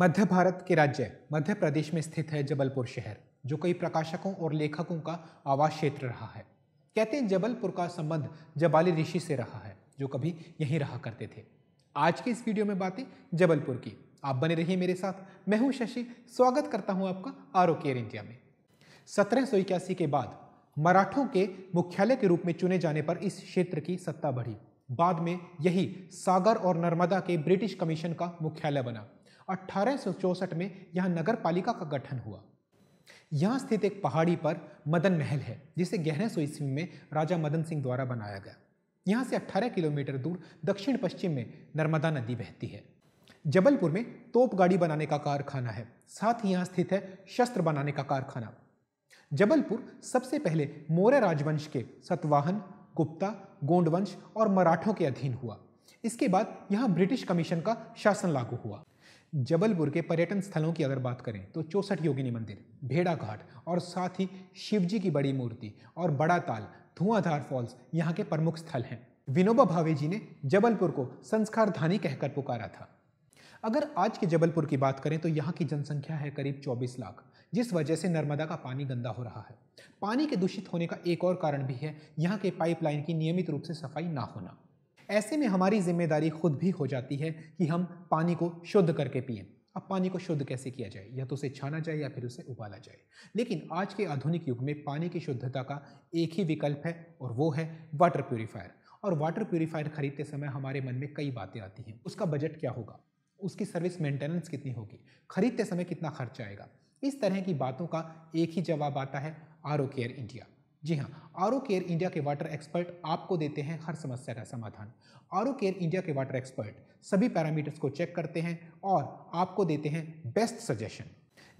मध्य भारत के राज्य मध्य प्रदेश में स्थित है जबलपुर शहर जो कई प्रकाशकों और लेखकों का आवास क्षेत्र रहा है कहते हैं जबलपुर का संबंध जबाली ऋषि से रहा है जो कभी यहीं रहा करते थे आज के इस वीडियो में बातें जबलपुर की आप बने रहिए मेरे साथ मैं हूं शशि स्वागत करता हूं आपका आर केयर इंडिया में सत्रह के बाद मराठों के मुख्यालय के रूप में चुने जाने पर इस क्षेत्र की सत्ता बढ़ी बाद में यही सागर और नर्मदा के ब्रिटिश कमीशन का मुख्यालय बना अट्ठारह में यहाँ नगर पालिका का गठन हुआ यहाँ स्थित एक पहाड़ी पर मदन महल है जिसे गहरे सौ ईस्वी में राजा मदन सिंह द्वारा बनाया गया यहाँ से 18 किलोमीटर दूर दक्षिण पश्चिम में नर्मदा नदी बहती है जबलपुर में तोप गाड़ी बनाने का कारखाना है साथ ही यहाँ स्थित है शस्त्र बनाने का कारखाना जबलपुर सबसे पहले मौर्य राजवंश के सतवाहन गुप्ता गोंडवंश और मराठों के अधीन हुआ इसके बाद यहाँ ब्रिटिश कमीशन का शासन लागू हुआ जबलपुर के पर्यटन स्थलों की अगर बात करें तो चौसठ योगिनी मंदिर भेड़ा घाट और साथ ही शिवजी की बड़ी मूर्ति और बड़ा ताल धुआंधार फॉल्स यहाँ के प्रमुख स्थल हैं विनोबा भावे जी ने जबलपुर को संस्कारधानी कहकर पुकारा था अगर आज के जबलपुर की बात करें तो यहाँ की जनसंख्या है करीब 24 लाख जिस वजह से नर्मदा का पानी गंदा हो रहा है पानी के दूषित होने का एक और कारण भी है यहाँ के पाइपलाइन की नियमित रूप से सफाई ना होना ऐसे में हमारी जिम्मेदारी खुद भी हो जाती है कि हम पानी को शुद्ध करके पिए अब पानी को शुद्ध कैसे किया जाए या तो उसे छाना जाए या फिर उसे उबाला जाए लेकिन आज के आधुनिक युग में पानी की शुद्धता का एक ही विकल्प है और वो है वाटर प्योरीफायर और वाटर प्योरीफायर खरीदते समय हमारे मन में कई बातें आती हैं उसका बजट क्या होगा उसकी सर्विस मेंटेनेंस कितनी होगी खरीदते समय कितना खर्च आएगा इस तरह की बातों का एक ही जवाब आता है आर केयर इंडिया जी हाँ आर केयर इंडिया के वाटर एक्सपर्ट आपको देते हैं हर समस्या का समाधान आर केयर इंडिया के वाटर एक्सपर्ट सभी पैरामीटर्स को चेक करते हैं और आपको देते हैं बेस्ट सजेशन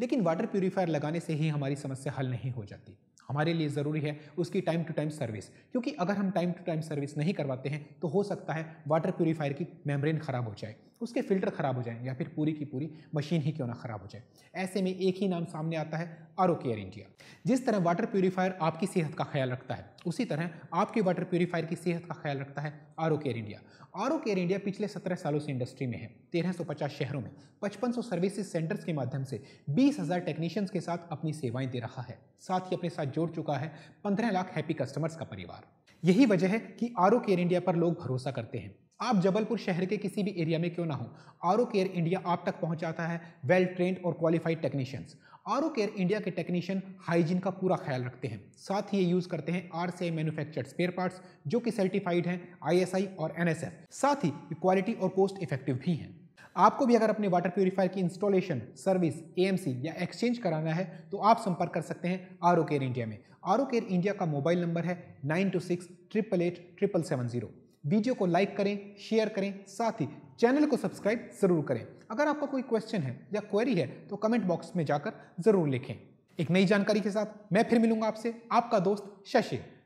लेकिन वाटर प्योरीफायर लगाने से ही हमारी समस्या हल नहीं हो जाती हमारे लिए ज़रूरी है उसकी टाइम टू टाइम सर्विस क्योंकि अगर हम टाइम टू टाइम सर्विस नहीं करवाते हैं तो हो सकता है वाटर प्योरीफायर की मेम्ब्रेन ख़राब हो जाए उसके फिल्टर ख़राब हो जाएँ या फिर पूरी की पूरी मशीन ही क्यों ना ख़राब हो जाए ऐसे में एक ही नाम सामने आता है आरो केयर इंडिया जिस तरह वाटर प्योरीफायर आपकी सेहत का ख्याल रखता है उसी तरह आपके वाटर प्योरीफायर की सेहत का ख्याल रखता है R O care India R O care India पिछले सत्रह सालों से इंडस्ट्री में है तेरह सौ पचास शहरों में पचपन सौ सर्विसेज सेंटर्स के माध्यम से बीस हज़ार टेक्नीशियंस के साथ अपनी सेवाएं दे रहा है साथ ही अपने साथ जोड़ चुका है पंद्रह लाख हैप्पी कस्टमर्स का परिवार यही वजह है कि आर केयर इंडिया पर लोग भरोसा करते हैं आप जबलपुर शहर के किसी भी एरिया में क्यों ना हो आर केयर इंडिया आप तक पहुंचाता है वेल ट्रेंड और qualified technicians R care India के टेक्नीशियन हाइजीन का पूरा ख्याल रखते हैं साथ ही ये यूज़ करते हैं आर से मैन्युफैक्चर्ड स्पेयर पार्ट्स जो कि सर्टिफाइड हैं आई और एन साथ ही क्वालिटी और कॉस्ट इफेक्टिव भी हैं आपको भी अगर अपने वाटर प्योरीफायर की इंस्टॉलेशन सर्विस एएमसी या एक्सचेंज कराना है तो आप संपर्क कर सकते हैं आर ओ केयर इंडिया में आर ओ केयर इंडिया का मोबाइल नंबर है nine two six triple eight triple seven zero video को लाइक करें शेयर करें साथ ही चैनल को सब्सक्राइब ज़रूर करें अगर आपका कोई क्वेश्चन है या क्वेरी है तो कमेंट बॉक्स में जाकर ज़रूर लिखें एक नई जानकारी के साथ मैं फिर मिलूंगा आपसे आपका दोस्त शशि